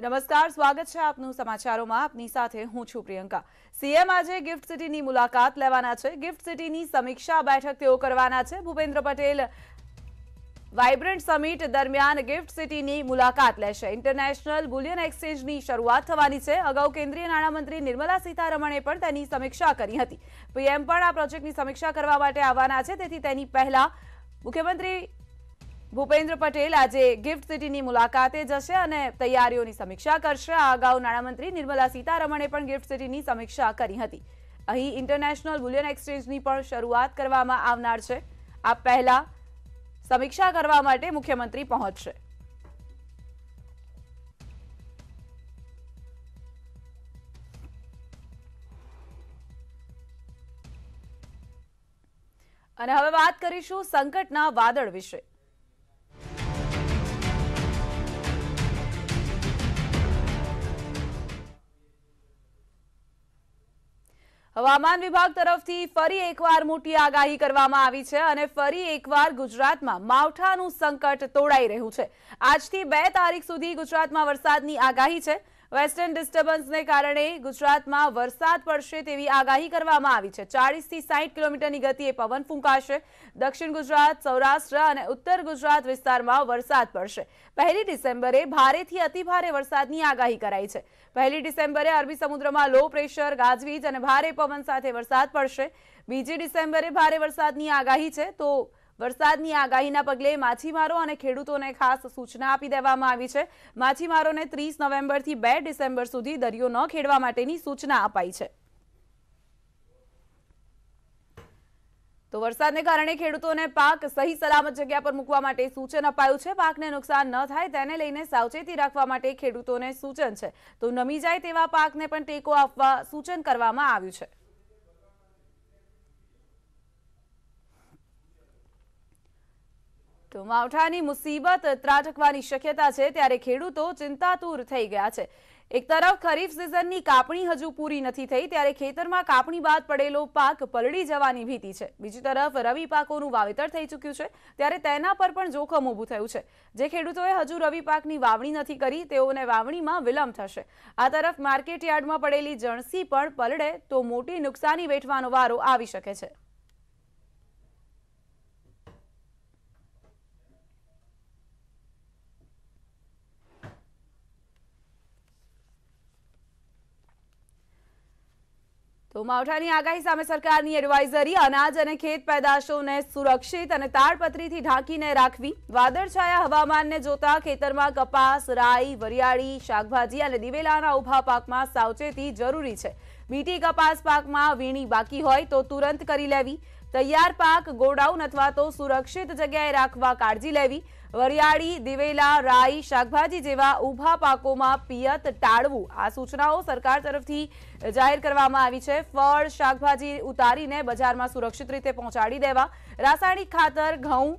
નમસ્કાર સ્વાગત છે આપનું સમાચારોમાં આપની સાથે હું છું પ્રિયંકા સીએમ આજે ગિફ્ટ સિટીની મુલાકાત લેવાના છે ગિફ્ટ સિટીની સમીક્ષા બેઠક તેઓ કરવાના છે ભૂપેન્દ્ર પટેલ વાઇબ્રન્ટ સમિટ દરમિયાન ગિફ્ટ સિટીની મુલાકાત લેશે ઇન્ટરનેશનલ બુલિયન એક્સચેન્જની શરૂઆત થવાની છે અગાઉ કેન્દ્રીય નાણામંત્રી નિર્મલા સીતારમણે પણ તેની સમીક્ષા કરી હતી પીએમ પણ આ પ્રોજેક્ટની સમીક્ષા કરવા માટે આવવાના છે તેથી તેની પહેલા મુખ્યમંત્રી ભૂપેન્દ્ર પટેલ આજે ગિફ્ટ સિટીની મુલાકાતે જશે અને તૈયારીઓની સમીક્ષા કરશે આ અગાઉ નાણામંત્રી નિર્મલા સીતારમણે પણ ગિફ્ટ સિટીની સમીક્ષા કરી હતી અહીં ઇન્ટરનેશનલ બુલિયન એક્સચેન્જની પણ શરૂઆત કરવામાં આવનાર છે આ પહેલા સમીક્ષા કરવા માટે મુખ્યમંત્રી પહોંચશે અને હવે વાત કરીશું સંકટના વાદળ વિશે હવામાન વિભાગ તરફથી ફરી એકવાર મોટી આગાહી કરવામાં આવી છે અને ફરી એકવાર ગુજરાતમાં માવઠાનું સંકટ તોડાઈ રહ્યું છે આજથી બે તારીખ સુધી ગુજરાતમાં વરસાદની આગાહી છે વેસ્ટર્ન ડિસ્ટર્બન્સને કારણે ગુજરાતમાં વરસાદ પડશે તેવી આગાહી કરવામાં આવી છે ચાળીસથી સાહીઠ કિલોમીટરની ગતિએ પવન ફૂંકાશે દક્ષિણ ગુજરાત સૌરાષ્ટ્ર અને ઉત્તર ગુજરાત વિસ્તારમાં વરસાદ પડશે પહેલી ડિસેમ્બરે ભારેથી અતિભારે વરસાદની આગાહી કરાઈ છે પહેલી ડિસેમ્બરે અરબી સમુદ્રમાં લો પ્રેશર ગાજવીજ અને ભારે પવન સાથે વરસાદ પડશે બીજી ડિસેમ્બરે ભારે વરસાદની આગાહી છે તો વરસાદની આગાહીના પગલે માછીમારો અને ખેડૂતોને ખાસ સૂચના આપી દેવામાં આવી છે માછીમારોને ત્રીસ નવેમ્બરથી બે ડિસેમ્બર સુધી દરિયો ન ખેડવા માટેની સૂચના અપાઈ છે તો વરસાદને કારણે ખેડૂતોને પાક સહી સલામત જગ્યા પર મૂકવા માટે સૂચન અપાયું છે પાકને નુકસાન ન થાય તેને લઈને સાવચેતી રાખવા માટે ખેડૂતોને સૂચન છે તો નમી જાય તેવા પાકને પણ ટેકો આપવા સૂચન કરવામાં આવ્યું છે તો માવઠાની મુસીબત ત્રાટકવાની શક્યતા છે ત્યારે ખેડૂતો ચિંતાતુર થઈ ગયા છે એક તરફ ખરીફ સિઝનની કાપણી હજુ પૂરી નથી થઈ ત્યારે ખેતરમાં કાપણી બાદ પડેલો પાક પલળી જવાની ભીતિ છે બીજી તરફ રવિ પાકોનું વાવેતર થઈ ચૂક્યું છે ત્યારે તેના પર પણ જોખમ ઊભું થયું છે જે ખેડૂતોએ હજુ રવિ પાકની વાવણી નથી કરી તેઓને વાવણીમાં વિલંબ થશે આ તરફ માર્કેટ યાર્ડમાં પડેલી જણસી પણ પલળે તો મોટી નુકસાની વેઠવાનો વારો આવી શકે છે તો માવઠાની આગાહી સામે સરકારની એડવાઇઝરી અનાજ અને ખેત પેદાશોને સુરક્ષિત અને તાડપત્રીથી ઢાંકીને રાખવી વાદળછાયા હવામાનને જોતા ખેતરમાં કપાસ રાઈ વરિયાળી શાકભાજી અને દિવેલાના ઉભા પાકમાં સાવચેતી જરૂરી છે બીટી કપાસ પાકમાં વીણી બાકી હોય તો તુરંત કરી લેવી તૈયાર પાક ગોડાઉન અથવા તો સુરક્ષિત જગ્યાએ રાખવા કાળજી લેવી વરિયાળી દિવેલા રાઈ શાકભાજી જેવા ઊભા પાકોમાં પિયત ટાળવું આ સૂચનાઓ સરકાર તરફથી જાહેર કરવામાં આવી છે ફળ શાકભાજી ઉતારીને બજારમાં સુરક્ષિત રીતે પહોંચાડી દેવા રાસાયણિક ખાતર ઘઉં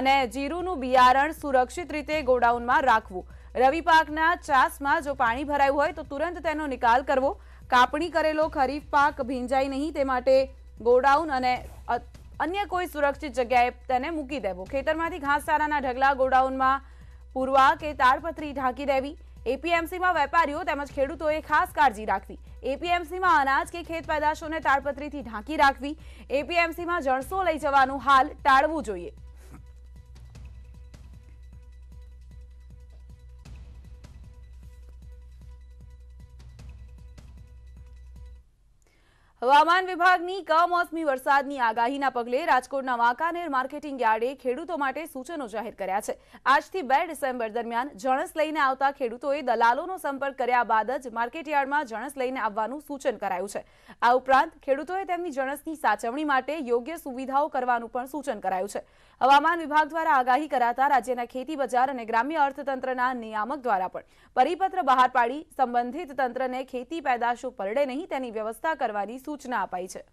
અને જીરુંનું બિયારણ સુરક્ષિત રીતે ગોડાઉનમાં રાખવું રવિ પાકના ચાસમાં જો પાણી ભરાયું હોય તો તુરંત તેનો નિકાલ કરવો કાપણી કરેલો ખરીફ પાક ભીંજાય નહીં તે માટે ગોડાઉન અને અન્ય કોઈ સુરક્ષિત જગ્યાએ તને મૂકી દેવો ખેતરમાંથી ઘાસચારાના ઢગલા ગોડાઉનમાં પૂરવા કે તાળપત્રી ઢાંકી દેવી APMC માં વેપારીઓ તેમજ ખેડૂતોએ ખાસ काळजी રાખવી APMC માં અનાજ કે ખેત પેદાશોને તાળપત્રીથી ઢાંકી રાખવી APMC માં જળસો લઈ જવાનું હાલ ટાળવું જોઈએ હવામાન વિભાગની કમોસમી વરસાદની આગાહીના પગલે રાજકોટના વાંકાનેર માર્કેટિંગ યાર્ડે ખેડૂતો માટે સૂચનો જાહેર કર્યા છે આજથી બે ડિસેમ્બર દરમિયાન જણસ લઈને આવતા ખેડૂતોએ દલાલોનો સંપર્ક કર્યા બાદ જ માર્કેટ યાર્ડમાં જણસ લઈને આવવાનું સૂચન કરાયું છે આ ઉપરાંત ખેડૂતોએ તેમની જણસની સાચવણી માટે યોગ્ય સુવિધાઓ કરવાનું પણ સૂચન કરાયું છે હવામાન વિભાગ દ્વારા આગાહી કરાતા રાજ્યના ખેતી બજાર અને ગ્રામ્ય અર્થતંત્રના નિયામક દ્વારા પણ પરિપત્ર બહાર પાડી સંબંધિત તંત્રને ખેતી પેદાશો પરડે નહીં તેની વ્યવસ્થા કરવાની સૂચના અપાઈ છે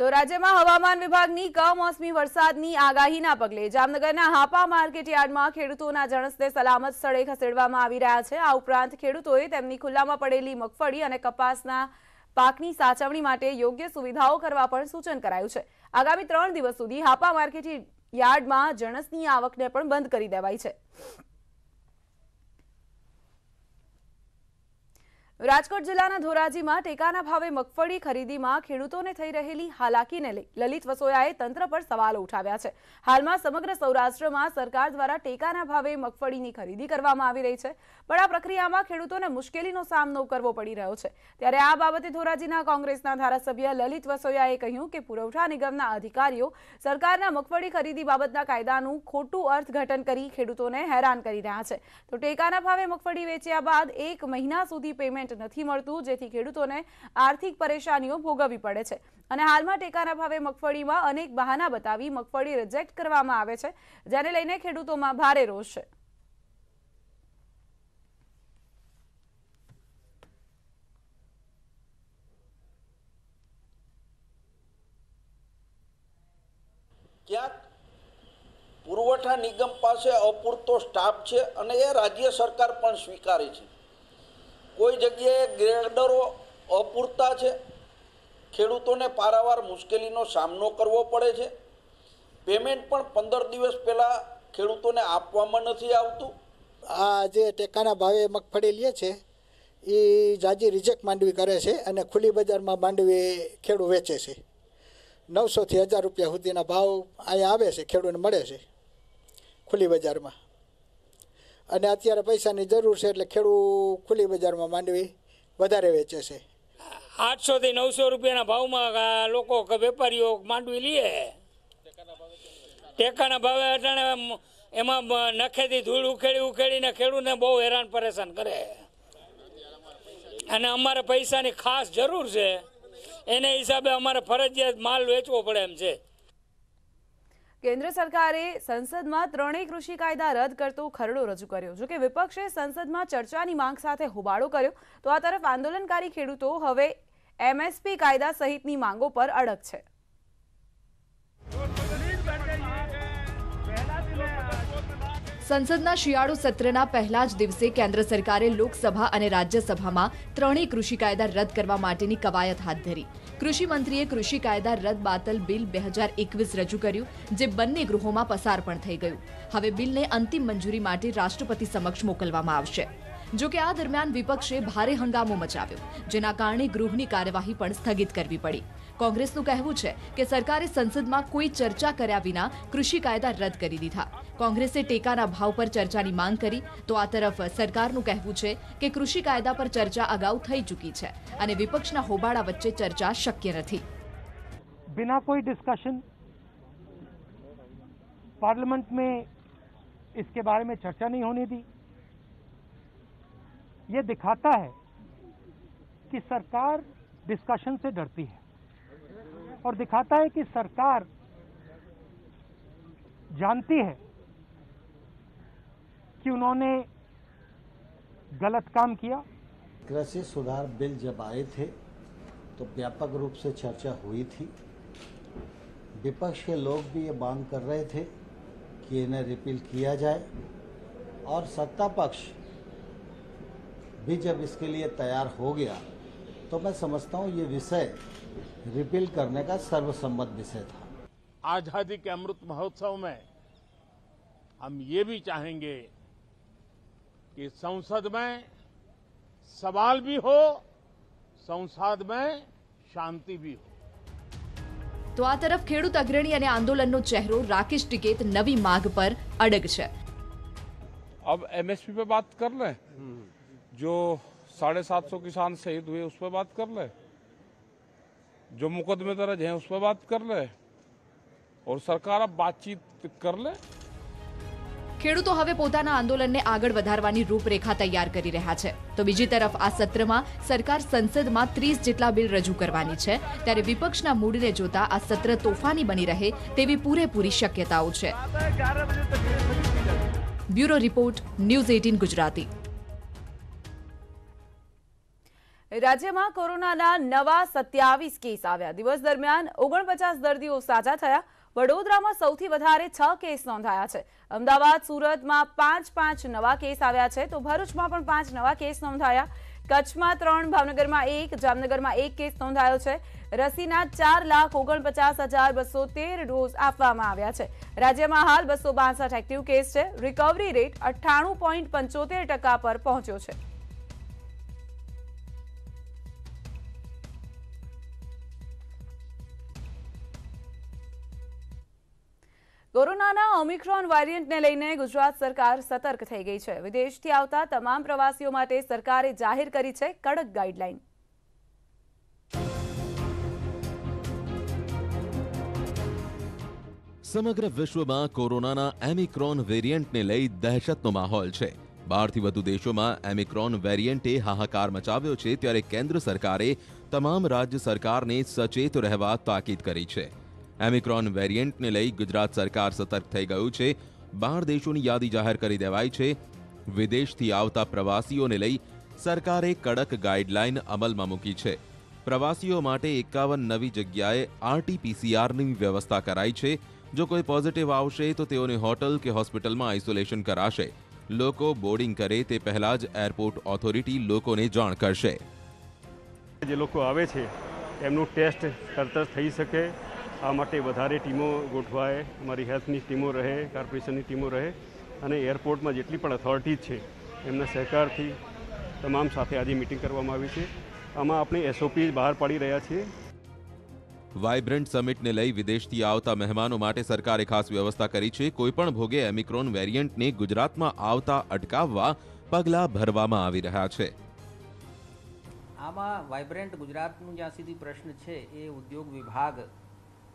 તો રાજ્યમાં હવામાન વિભાગની કમોસમી વરસાદની આગાહીના પગલે જામનગરના હાપા માર્કેટ યાર્ડમાં ખેડૂતોના જણસને સલામત સ્થળે ખસેડવામાં આવી રહ્યા છે આ ઉપરાંત ખેડૂતોએ તેમની ખુલ્લામાં પડેલી મગફળી અને કપાસના પાકની સાચવણી માટે યોગ્ય સુવિધાઓ કરવા પણ સૂચન કરાયું છે આગામી ત્રણ દિવસ સુધી હાપા માર્કેટ યાર્ડમાં જણસની આવકને પણ બંધ કરી દેવાઈ છે રાજકોટ જિલ્લાના ધોરાજીમાં ટેકાના ભાવે મગફળી ખરીદીમાં ખેડૂતોને થઈ રહેલી હાલાકીને લઈ લલિત વસોયાએ તંત્ર પર સવાલો ઉઠાવ્યા છે હાલમાં સમગ્ર સૌરાષ્ટ્રમાં સરકાર દ્વારા ટેકાના ભાવે મગફળીની ખરીદી કરવામાં આવી રહી છે પણ આ પ્રક્રિયામાં ખેડૂતોને મુશ્કેલીનો સામનો કરવો પડી રહ્યો છે ત્યારે આ બાબતે ધોરાજીના કોંગ્રેસના ધારાસભ્ય લલિત વસોયાએ કહ્યું કે પુરવઠા નિગમના અધિકારીઓ સરકારના મગફળી ખરીદી બાબતના કાયદાનું ખોટું અર્થઘટન કરી ખેડૂતોને હેરાન કરી રહ્યા છે તો ટેકાના ભાવે મગફળી વેચ્યા બાદ એક મહિના સુધી પેમેન્ટ માર્કેટ નથી મળતું જેથી ખેડૂતોને આર્થિક પરેશાનીઓ ભોગવવી પડે છે અને હાલમાં ટેકાના ભાવે મગફળીમાં અનેક બહાના બતાવી મગફળી રિજેક્ટ કરવામાં આવે છે જેને લઈને ખેડૂતોમાં ભારે રોષ છે પુરવઠા નિગમ પાસે અપૂરતો સ્ટાફ છે અને એ રાજ્ય સરકાર પણ સ્વીકારે છે કોઈ જગ્યાએ ગ્રેડરો અપૂરતા છે ખેડૂતોને પારાવાર મુશ્કેલીનો સામનો કરવો પડે છે પેમેન્ટ પણ પંદર દિવસ પહેલાં ખેડૂતોને આપવામાં નથી આવતું આ જે ટેકાના ભાવે મગફળી લે છે એ જાજી રિજેક્ટ માંડવી કરે છે અને ખુલ્લી બજારમાં માંડવી ખેડૂત વેચે છે નવસોથી હજાર રૂપિયા સુધીના ભાવ અહીંયા આવે છે ખેડૂતને મળે છે ખુલ્લી બજારમાં અને અત્યારે પૈસાની જરૂર છે એટલે ખેડૂત ખુલ્લી બજારમાં માંડવી વધારે વેચે છે આઠસોથી નવસો રૂપિયાના ભાવમાં લોકો કે વેપારીઓ માંડવી લે ટેકાના ભાવે અટાણે એમાં નખેથી ધૂળ ઉખેડી ઉખેડીને ખેડૂતને બહુ હેરાન પરેશાન કરે અને અમારે પૈસાની ખાસ જરૂર છે એને હિસાબે અમારે ફરજિયાત માલ વેચવો પડે એમ છે કેન્દ્ર સરકારે સંસદમાં ત્રણેય કૃષિ કાયદા રદ કરતો ખરડો રજૂ કર્યો જોકે વિપક્ષે સંસદમાં ચર્ચાની માંગ સાથે હોબાળો કર્યો તો આ તરફ આંદોલનકારી ખેડૂતો હવે એમએસપી કાયદા સહિતની માંગો પર અડગ છે સંસદના શિયાળુ સત્રના પહેલા જ દિવસે કેન્દ્ર સરકારે લોકસભા અને રાજ્યસભામાં ત્રણેય કૃષિ કાયદા રદ કરવા માટેની કવાયત હાથ ધરી કૃષિ મંત્રીએ કૃષિ કાયદા રદ બાતલ બિલ બે હજાર એકવીસ રજૂ કર્યું જે બંને ગૃહોમાં પસાર પણ થઈ ગયું હવે બિલને અંતિમ મંજૂરી માટે રાષ્ટ્રપતિ સમક્ષ મોકલવામાં આવશે જો કે આ દરમિયાન વિપક્ષે ભારે હંગામો મચાવ્યો જેના કારણે ગૃહની કાર્યવાહી પણ સ્થગિત કરવી પડી કોંગ્રેસનું કહેવું છે કે સરકારે સંસદમાં કોઈ ચર્ચા કર્યા વિના કૃષિ કાયદા રદ કરી દીધા કોંગ્રેસે ટેકાના ભાવ પર ચર્ચાની માંગ કરી તો આ તરફ સરકારનું કહેવું છે કે કૃષિ કાયદા પર ચર્ચા અગાઉ થઈ ચૂકી છે અને વિપક્ષના હોબાળા વચ્ચે ચર્ચા શક્ય નથી बिना कोई डिस्कशन पार्लियामेंट में इसके बारे में चर्चा नहीं होने दी ये दिखाता है कि सरकार डिस्कशन से डरती है और दिखाता है कि सरकार जानती है कि उन्होंने गलत काम किया कृषि सुधार बिल जब आए थे तो व्यापक रूप से चर्चा हुई थी विपक्ष के लोग भी ये मांग कर रहे थे कि इन्हें रिपील किया जाए और सत्ता पक्ष भी जब इसके लिए तैयार हो गया तो मैं समझता हूँ ये विषय रिपील करने का सर्वसम्मत विषय था आज़ादी के अमृत महोत्सव में हम ये भी चाहेंगे कि संसद में सवाल भी हो संसद में शांति भी हो तो આ खेड अग्रणी અગ્રણી आंदोलन આંદોલનનો चेहरो राकेश टिकेत नवी मांग पर अड़ग છે अब एमएसपी पे बात कर ले जो साढ़े सात सौ किसान शहीद हुए उस पर बात कर ले जो मुकदमे दर्ज है उस पर बात कर ले और सरकार अब बातचीत कर ले ખેડૂતો હવે પોતાના આંદોલનને આગળ વધારવાની રૂપરેખા તૈયાર કરી રહ્યા છે તો બીજી તરફ આ સત્રમાં સરકાર સંસદમાં ત્રીસ જેટલા બિલ રજૂ કરવાની છે ત્યારે વિપક્ષના મૂડને જોતા આ સત્ર તોફાની બની રહે તેવી પૂરેપૂરી શક્યતાઓ છે bureau report news eighteen Gujarati રાજ્યમાં કોરોનાના નવા સત્યાવીસ કેસ આવ્યા દિવસ દરમિયાન ઓગણપચાસ દર્દીઓ સાજા થયા વડોદરામાં સૌથી વધારે છ કેસ નોંધાયા છે અમદાવાદ સુરતમાં પાંચ પાંચ નવા કેસ આવ્યા છે તો ભરૂચમાં પણ પાંચ નવા કેસ નોંધાયા કચ્છમાં ત્રણ ભાવનગરમાં એક જામનગરમાં એક કેસ નોંધાયો છે રસીના ચાર લાખ ઓગણપચાસ હજાર બસો તેર ડોઝ આપવામાં આવ્યા છે રાજ્યમાં હાલ બસો બાસઠ એક્ટિવ કેસ છે રિકવરી રેટ અઠ્ઠાણું પોઈન્ટ પંચોતેર ટકા પર પહોંચ્યો છે કોરોનાના ઓમિક્રોન વેરિયન્ટને લઈને ગુજરાત સરકાર સતર્ક થઈ ગઈ છે વિદેશથી આવતા તમામ પ્રવાસીઓ માટે સરકારે જાહેર કરી છે કડક ગાઈડલાઈન સમગ્ર વિશ્વમાં કોરોનાના એમિક્રોન વેરિયન્ટને લઈ દહેશતનો માહોલ છે બારથી વધુ દેશોમાં એમિક્રોન વેરિયન્ટે હાહાકાર મચાવ્યો છે ત્યારે કેન્દ્ર સરકારે તમામ રાજ્ય સરકારને સચેત રહેવા તાકીદ કરી છે एमिक्रोन वेरिएंट ને લઈ ગુજરાત સરકાર સતર્ક થઈ ગયું છે 12 દેશોની યાદી જાહેર કરી દેવાઈ છે વિદેશથી આવતા પ્રવાસીઓ ને લઈ સરકારે કડક ગાઈડલાઈન અમલ માં મૂકી છે પ્રવાસીઓ માટે 51 નવી જગ્યાએ આરટીપીસીઆર ની વ્યવસ્થા કરાઈ છે જો કોઈ પોઝિટિવ આવશે તો તેઓને હોટેલ કે હોસ્પિટલ માં આઇસોલેશન કરાશે લોકો બોર્ડિંગ કરે તે પહેલાજ એરપોર્ટ ઓથોરિટી લોકો ને જાણ કરશે જે લોકો આવે છે એમનો ટેસ્ટ કરત થઈ શકે આ માટે વધારે ટીમો ગોઠવાય અમારી હેલ્થની ટીમો રહે કોર્પોરેશનની ટીમો રહે અને એરપોર્ટમાં જેટલી પણ અથોરિટી છે એમના સહકારથી તમામ સાથે આજે મિટિંગ કરવામાં આવી છે આમાં આપણે એસઓપી બહાર પાડી રહ્યા છીએ વાઇબ્રન્ટ સમિટને લઈ વિદેશથી આવતા મહેમાનો માટે સરકારે ખાસ વ્યવસ્થા કરી છે કોઈપણ ભોગે એમિક્રોન વેરિયન્ટને ગુજરાતમાં આવતા અટકાવવા પગલાં ભરવામાં આવી રહ્યા છે આમાં વાઇબ્રન્ટ ગુજરાતનું જ્યાં સુધી પ્રશ્ન છે એ ઉદ્યોગ વિભાગ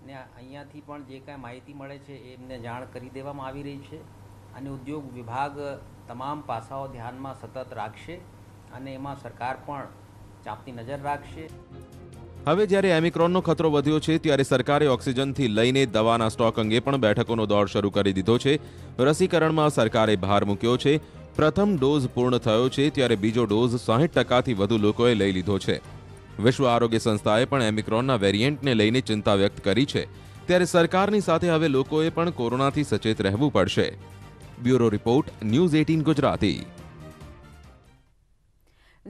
ને અહીંયાથી પણ જે કાંઈ માહિતી મળે છે એ એમને જાણ કરી દેવામાં આવી રહી છે અને ઉદ્યોગ વિભાગ તમામ પાસાઓ ધ્યાનમાં સતત રાખશે અને એમાં સરકાર પણ ચાંપતી નજર રાખશે હવે જ્યારે એમિક્રોનનો ખતરો વધ્યો છે ત્યારે સરકારે ઓક્સિજનથી લઈને દવાના સ્ટોક અંગે પણ બેઠકોનો દોર શરૂ કરી દીધો છે રસીકરણમાં સરકારે ભાર મૂક્યો છે પ્રથમ ડોઝ પૂર્ણ થયો છે ત્યારે બીજો ડોઝ સાહીઠ ટકાથી વધુ લોકોએ લઈ લીધો છે વિશ્વ આરોગ્ય સંસ્થાએ પણ એમિક્રોનના વેરિયન્ટને લઈને ચિંતા વ્યક્ત કરી છે ત્યારે સરકારની સાથે હવે લોકોએ પણ કોરોનાથી સચેત રહેવું પડશે bureau report news eighteen Gujarati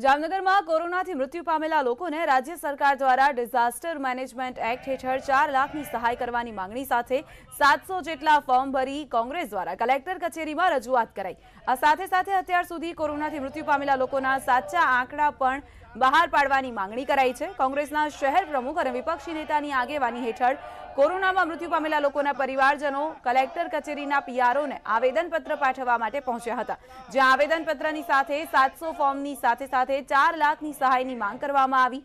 જામનગરમાં કોરોનાથી મૃત્યુ પામેલા લોકોને રાજ્ય સરકાર દ્વારા ડિઝાસ્ટર મેનેજમેન્ટ એક્ટ હેઠળ ચાર લાખની સહાય કરવાની માંગણી સાથે સાતસો જેટલા ફોર્મ ભરી કોંગ્રેસ દ્વારા કલેક્ટર કચેરીમાં રજૂઆત કરાઈ આ સાથે સાથે અત્યાર સુધી કોરોનાથી મૃત્યુ પામેલા લોકોના સાચા આંકડા પણ બહાર પાડવાની માંગણી કરાઈ છે કોંગ્રેસના શહેર પ્રમુખ અને વિપક્ષી નેતાની આગેવાની હેઠળ કોરોનામાં મૃત્યુ પામેલા લોકોના પરિવારજનો કલેક્ટર કચેરીના પીઆરઓને આવેદનપત્ર પાઠવવા માટે પહોંચ્યા હતા જ્યાં આવેદનપત્રની સાથે સાતસો ફોર્મની સાથે સાથે ચાર લાખની સહાયની માંગ કરવામાં આવી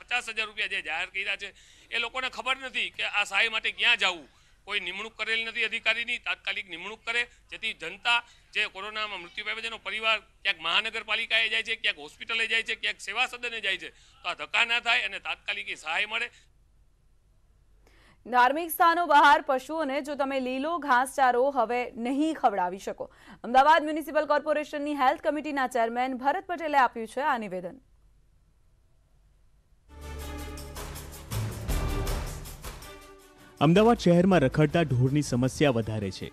પચાસ હજાર રૂપિયા જે જાહેર કર્યા છે એ લોકોને ખબર નથી કે આ સહાય માટે ક્યાં જવું કોઈ નિમણૂક કરેલી નથી અધિકારીની તાત્કાલિક નિમણૂક કરે જેથી જનતા જે કોરોનામાં મૃત્યુ પામે છે પરિવાર ક્યાંક મહાનગરપાલિકાએ જાય છે ક્યાંક હોસ્પિટલે જાય છે ક્યાંક સેવા સદને જાય છે તો આ ધક્કા ના થાય અને તાત્કાલિક સહાય મળે ધાર્મિક સ્થાનો બહાર પશુઓને જો તમે લીલો ઘાસચારો હવે નહીં ખવડાવી શકો અમદાવાદ મ્યુનિસિપલ કોર્પોરેશનની હેલ્થ કમિટીના ચેરમેન ભરત પટેલે આપ્યું છે આ નિવેદન અમદાવાદ શહેરમાં રખડતા ઢોરની સમસ્યા વધારે છે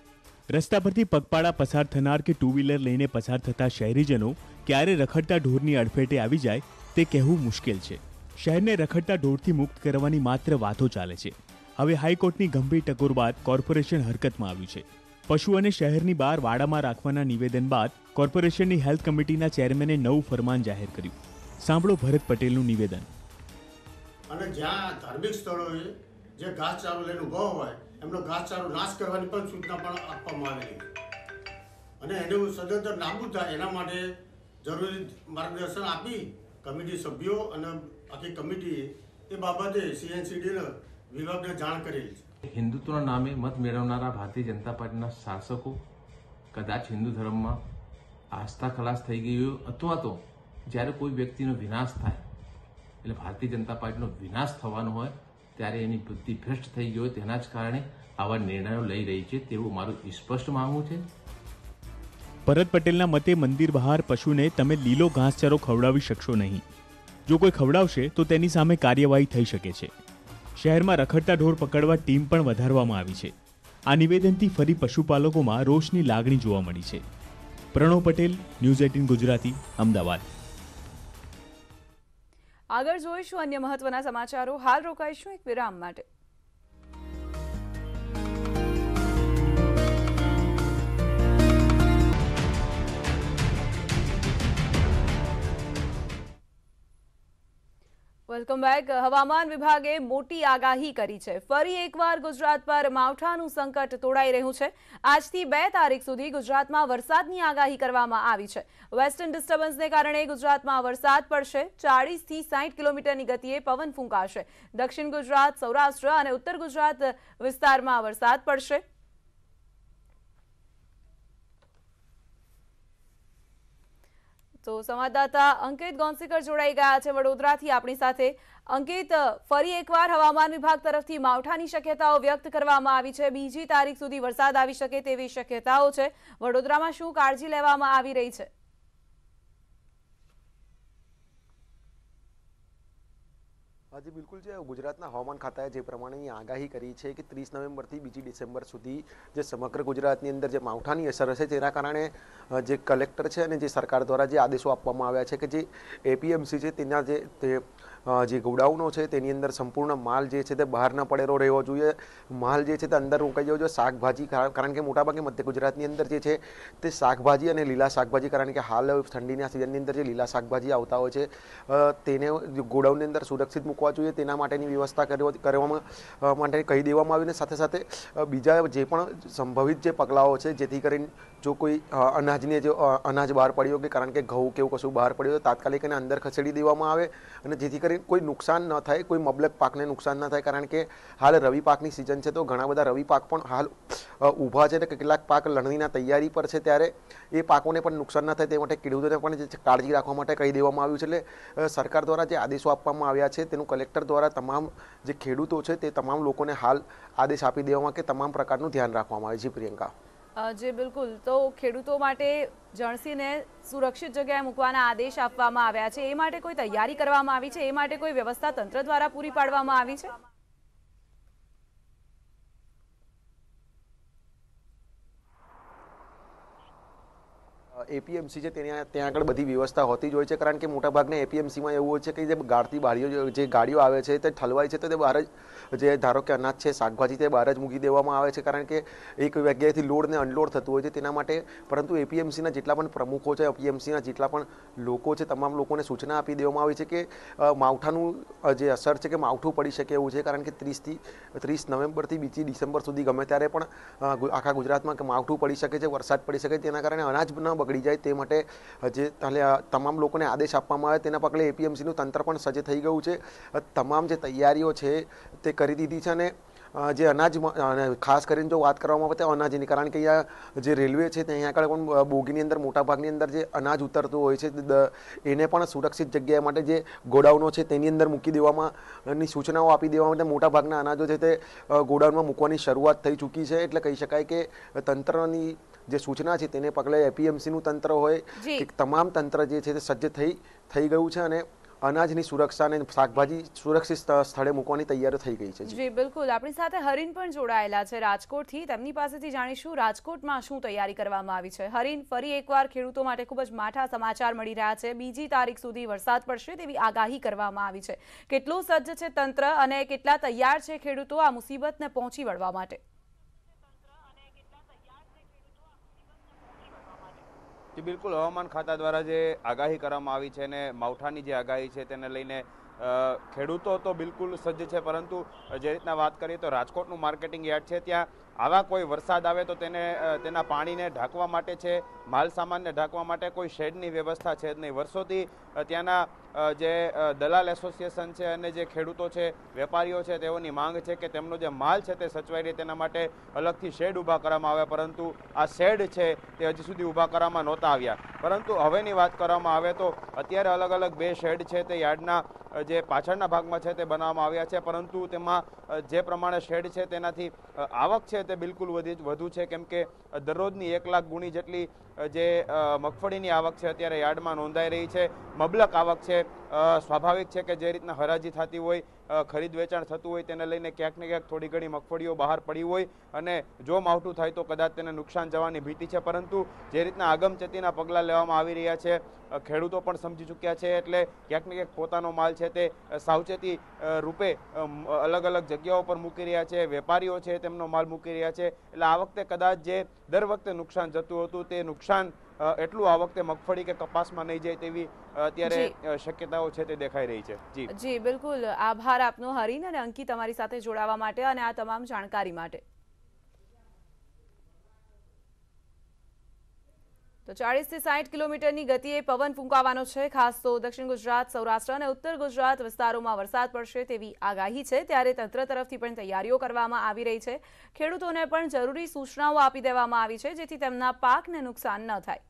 રસ્તા પરથી પગપાળા પસાર થનાર કે ટુ વ્હીલર લઈને પસાર થતા શહેરીજનો ક્યારે રખડતા ઢોરની અડફેટે આવી જાય તે કહેવું મુશ્કેલ છે શહેરને રખડતા ઢોરથી મુક્ત કરવાની માત્ર વાતો ચાલે છે હવે હાઈકોર્ટની ગંભીર ટકોર બાદ કોર્પોરેશન હરકતમાં આવ્યું છે પશુ અને શહેરની બહાર વાડામાં રાખવાના નિવેદન બાદ કોર્પોરેશનની હેલ્થ કમિટીના ચેરમેને નવું ફરમાન જાહેર કર્યું સાંભળો ભરત પટેલનું નિવેદન અને જ્યાં ધાર્મિક સ્થળોએ જે ઘાસચારો લઈને ઊભો હોય એમનો ઘાસચારો નાશ કરવાની પણ સૂચના પણ આપવામાં આવેલી અને એનું સદંતર નાબૂદ થાય એના માટે જરૂરી માર્ગદર્શન આપી કમિટી સભ્યો અને આખી કમિટી એ બાબતે સીએનસીડીના વિભાગને જાણ કરેલી છે હિન્દુત્વના નામે મત મેળવનારા ભારતીય જનતા પાર્ટીના શાસકો કદાચ હિન્દુ ધર્મમાં આસ્થા ખલાસ થઈ ગઈ હોય અથવા તો જ્યારે કોઈ વ્યક્તિનો વિનાશ થાય એટલે ભારતીય જનતા પાર્ટીનો વિનાશ થવાનો હોય ત્યારે એની બુદ્ધિ ભ્રષ્ટ થઈ ગયો હોય તેના જ કારણે આવા નિર્ણયો લઈ રહી છે તેવું મારું સ્પષ્ટ માનવું છે ભરત પટેલના મતે મંદિર બહાર પશુને તમે લીલો ઘાસચારો ખવડાવી શકશો નહીં જો કોઈ ખવડાવશે તો તેની સામે કાર્યવાહી થઈ શકે છે શહેરમાં રખડતા ઢોર પકડવા ટીમ પણ વધારવામાં આવી છે આ નિવેદનથી ફરી પશુપાલકોમાં રોષની લાગણી જોવા મળી છે પ્રણવ પટેલ ન્યૂઝ એટીન ગુજરાતી અમદાવાદ આગળ જોઈશું અન્ય મહત્વના સમાચારો હાલ રોકાઈશું એક વિરામ માટે વેલકમ બેક હવામાન વિભાગે મોટી આગાહી કરી છે ફરી એકવાર ગુજરાત પર માવઠાનું સંકટ તોડાઈ રહ્યું છે આજથી બે તારીખ સુધી ગુજરાતમાં વરસાદની આગાહી કરવામાં આવી છે વેસ્ટર્ન ડિસ્ટર્બન્સને કારણે ગુજરાતમાં વરસાદ પડશે ચાળીસથી સાઠ કિલોમીટરની ગતિએ પવન ફૂંકાશે દક્ષિણ ગુજરાત સૌરાષ્ટ્ર અને ઉત્તર ગુજરાત વિસ્તારમાં વરસાદ પડશે તો સંવાદદાતા અંકિત ગોંસીકર જોડાઈ ગયા છે વડોદરાથી આપણી સાથે અંકિત ફરી એકવાર હવામાન વિભાગ તરફથી માવઠાની શક્યતાઓ વ્યક્ત કરવામાં આવી છે બીજી તારીખ સુધી વરસાદ આવી શકે તેવી શક્યતાઓ છે વડોદરામાં શું કાળજી લેવામાં આવી રહી છે હજી બિલકુલ જે ગુજરાતના હવામાન ખાતાએ જે પ્રમાણેની આગાહી કરી છે કે ત્રીસ નવેમ્બરથી બીજી ડિસેમ્બર સુધી જે સમગ્ર ગુજરાતની અંદર જે માવઠાની અસર હશે તેના કારણે જે કલેક્ટર છે અને જે સરકાર દ્વારા જે આદેશો આપવામાં આવ્યા છે કે જે એપીએમસી છે તેના જે જે ગોડાઉનો છે તેની અંદર સંપૂર્ણ માલ જે છે તે બહાર ન પડેલો રહેવો જોઈએ માલ જે છે તે અંદર રોકાઈ જવો જોઈએ શાકભાજી કારણ કે મોટાભાગે મધ્ય ગુજરાતની અંદર જે છે તે શાકભાજી અને લીલા શાકભાજી કારણ કે હાલ ઠંડીના સિઝનની અંદર જે લીલા શાકભાજી આવતા હોય છે તેને ગોડાઉનની અંદર સુરક્ષિત મૂકવા જોઈએ તેના માટેની વ્યવસ્થા કરવામાં માટે કહી દેવામાં આવીને સાથે સાથે બીજા જે પણ સંભવિત જે પગલાઓ છે જેથી કરીને જો કોઈ અનાજને જો અનાજ બહાર પડ્યો કે કારણ કે ઘઉં કે એવું કશું બહાર પડ્યું તો તાત્કાલિક એને અંદર ખસેડી દેવામાં આવે અને જેથી કરી કોઈ નુકસાન ન થાય કોઈ મબલક પાકને નુકસાન ન થાય કારણ કે હાલ રવિ પાકની સિઝન છે તો ઘણા બધા રવિ પાક પણ હાલ ઊભા છે તો કેટલાક પાક લણણીના તૈયારી પર છે ત્યારે એ પાકોને પણ નુકસાન ન થાય તે માટે ખેડૂતોને પણ જે કાળજી રાખવા માટે કહી દેવામાં આવ્યું છે એટલે સરકાર દ્વારા જે આદેશો આપવામાં આવ્યા છે તેનું કલેક્ટર દ્વારા તમામ જે ખેડૂતો છે તે તમામ લોકોને હાલ આદેશ આપી દેવામાં કે તમામ પ્રકારનું ધ્યાન રાખવામાં આવે છે પ્રિયંકા જે બિલકુલ તો ખેડૂતો માટે જણસીને સુરક્ષિત જગ્યાએ મૂકવાના આદેશ આપવામાં આવ્યા છે એ માટે કોઈ તૈયારી કરવામાં આવી છે એ માટે કોઈ વ્યવસ્થા તંત્ર દ્વારા પૂરી પાડવામાં આવી છે એપીએમસી છે તેની ત્યાં આગળ બધી વ્યવસ્થા હોતી જ હોય છે કારણ કે મોટાભાગના એપીએમસીમાં એવું હોય છે કે જે ગાડતી બારીઓ જે ગાડીઓ આવે છે તે ઠલવાય છે તો તે બહાર જ જે ધારો કે અનાજ છે શાકભાજી તે બહાર જ મૂકી દેવામાં આવે છે કારણ કે એક જગ્યાએથી લોડને અનલોડ થતું હોય છે તેના માટે પરંતુ એપીએમસીના જેટલા પણ પ્રમુખો છે એપીએમસીના જેટલા પણ લોકો છે તમામ લોકોને સૂચના આપી દેવામાં આવી છે કે માવઠાનું જે અસર છે કે માવઠું પડી શકે એવું છે કારણ કે ત્રીસથી ત્રીસ નવેમ્બરથી બીજી ડિસેમ્બર સુધી ગમે ત્યારે પણ આખા ગુજરાતમાં માવઠું પડી શકે છે વરસાદ પડી શકે છે તેના કારણે અનાજ ન બગડી મળી જાય તે માટે જે તાલે તમામ લોકોને આદેશ આપવામાં આવે તેના પગલે એપીએમસીનું તંત્ર પણ સજ્જ થઈ ગયું છે તમામ જે તૈયારીઓ છે તે કરી દીધી છે અને જે અનાજ ખાસ કરીને જો વાત કરવામાં આવે તો અનાજની કારણ કે અહીંયા જે રેલવે છે ત્યાં આગળ પણ બોગીની અંદર મોટાભાગની અંદર જે અનાજ ઉતરતું હોય છે એને પણ સુરક્ષિત જગ્યા માટે જે ગોડાઉનો છે તેની અંદર મૂકી દેવામાંની સૂચનાઓ આપી દેવા માટે મોટાભાગના અનાજો છે તે ગોડાઉનમાં મૂકવાની શરૂઆત થઈ ચૂકી છે એટલે કહી શકાય કે તંત્રની જે સૂચના છે તેને પગલે એપીએમસીનું તંત્ર હોય કે તમામ તંત્ર જે છે તે સજ્જ થઈ થઈ ગયું છે અને અનાજની સુરક્ષા અને શાકભાજી સુરક્ષિત સ્થળે મૂકવાની તૈયારી થઈ ગઈ છે જી બિલકુલ આપણી સાથે હરીન પણ જોડાયેલા છે રાજકોટથી તેમની પાસેથી જાણીશું રાજકોટમાં શું તૈયારી કરવામાં આવી છે હરીન ફરી એકવાર ખેડૂતો માટે ખૂબ જ માઠા સમાચાર મળી રહ્યા છે બીજી તારીખ સુધી વરસાદ પડશે તેવી આગાહી કરવામાં આવી છે કેટલું સજ્જ છે તંત્ર અને કેટલા તૈયાર છે ખેડૂતો આ મુસીબતને પહોંચી વળવા માટે બિલકુલ હવામાન ખાતા દ્વારા જે આગાહી કરવામાં આવી છે અને માવઠાની જે આગાહી છે તેને લઈને ખેડૂતો તો બિલકુલ સજ્જ છે પરંતુ જે રીતના વાત કરીએ તો રાજકોટનું માર્કેટિંગ યાર્ડ છે ત્યાં આવા કોઈ વરસાદ આવે તો તેને તેના પાણીને ઢાંકવા માટે છે માલ સામાનને ઢાંકવા માટે કોઈ શેડની વ્યવસ્થા છે જ નહીં વર્ષોથી ત્યાંના જે દલાલ એસોસિએશન છે અને જે ખેડૂતો છે વેપારીઓ છે તેઓની માંગ છે કે તેમનો જે માલ છે તે સચવાઈ રહે તેના માટે અલગથી શેડ ઊભા કરવામાં આવે પરંતુ આ શેડ છે તે હજી સુધી ઊભા કરવામાં નહોતા આવ્યા પરંતુ હવેની વાત કરવામાં આવે તો અત્યારે અલગ અલગ બે શેડ છે તે યાર્ડના જે પાછળના ભાગમાં છે તે બનાવવામાં આવ્યા છે પરંતુ તેમાં જે પ્રમાણે શેડ છે તેનાથી આવક છે તે બિલકુલ વધી વધુ છે કેમ કે દરરોજની એક લાખ ગુણી જેટલી જે મગફળીની આવક છે અત્યારે યાર્ડમાં નોંધાઈ રહી છે મબલક આવક છે સ્વાભાવિક છે કે જે રીતના હરાજી થતી હોય ખરીદ વેચાણ થતું હોય તેને લઈને ક્યાંક ને ક્યાંક થોડી ઘણી મગફળીઓ બહાર પડી હોય અને જો માવઠું થાય તો કદાચ તેને નુકસાન જવાની ભીતિ છે પરંતુ જે રીતના આગમચેતીના પગલાં લેવામાં આવી રહ્યા છે ખેડૂતો પણ સમજી ચૂક્યા છે એટલે ક્યાંક ને ક્યાંક પોતાનો માલ છે તે સાવચેતી રૂપે અલગ અલગ જગ્યાઓ પર મૂકી રહ્યા છે વેપારીઓ છે તેમનો માલ મૂકી રહ્યા છે એટલે આ વખતે કદાચ જે દર વખતે નુકસાન જતું હતું તે નુકસાન એટલું આ વખતે મગફળી કે કપાસમાં નહીં જાય તેવી અત્યારે શક્યતાઓ છે તે દેખાઈ રહી છે જી જી બિલકુલ આભાર આપનો હરીન અને અંકિત તમારી સાથે જોડાવા માટે અને આ તમામ જાણકારી માટે તો ચાળીસથી સાઠ કિલોમીટરની ગતિએ પવન ફૂંકાવાનો છે ખાસ તો દક્ષિણ ગુજરાત સૌરાષ્ટ્ર અને ઉત્તર ગુજરાત વિસ્તારોમાં વરસાદ પડશે તેવી આગાહી છે ત્યારે તંત્ર તરફથી પણ તૈયારીઓ કરવામાં આવી રહી છે ખેડૂતોને પણ જરૂરી સૂચનાઓ આપી દેવામાં આવી છે જેથી તેમના પાકને નુકસાન ન થાય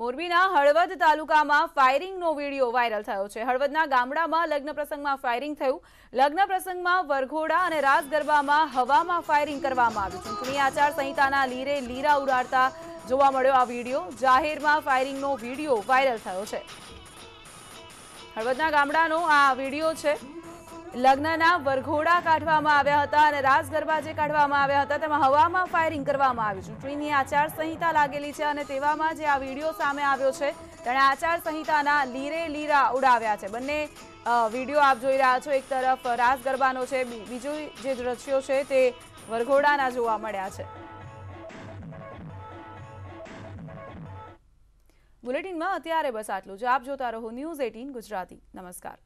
મોરબીના હળવદ તાલુકામાં ફાયરિંગનો વિડીયો વાયરલ થયો છે હળવદના ગામડામાં લગ્ન પ્રસંગમાં ફાયરિંગ થયું લગ્ન પ્રસંગમાં વરઘોડા અને રાસ ગરબામાં હવામાં ફાયરિંગ કરવામાં આવ્યું ચૂંટણી આચારસંહિતાના લીરે લીરા ઉડાડતા જોવા મળ્યો આ વિડીયો જાહેરમાં ફાયરિંગનો વિડીયો વાયરલ થયો છે હળવદના ગામડાનો આ વિડીયો છે લગ્નના વરઘોડા કાઢવામાં આવ્યા હતા અને રાસ ગરબા જે કાઢવામાં આવ્યા હતા તેમાં હવામાં ફાયરિંગ કરવામાં આવ્યું ચૂંટણીની આચારસંહિતા લાગેલી છે અને તેવામાં જે આ વિડીયો સામે આવ્યો છે તેણે આચારસંહિતાના લીરે લીરા ઉડાવ્યા છે બંને વિડીયો આપ જોઈ રહ્યા છો એક તરફ રાસ ગરબાનો છે બીજું જે દ્રશ્યો છે તે વરઘોડાના જોવા મળ્યા છે બુલેટિનમાં અત્યારે બસ આટલું જ આપ જોતા રહો ન્યૂઝ એટીન ગુજરાતી નમસ્કાર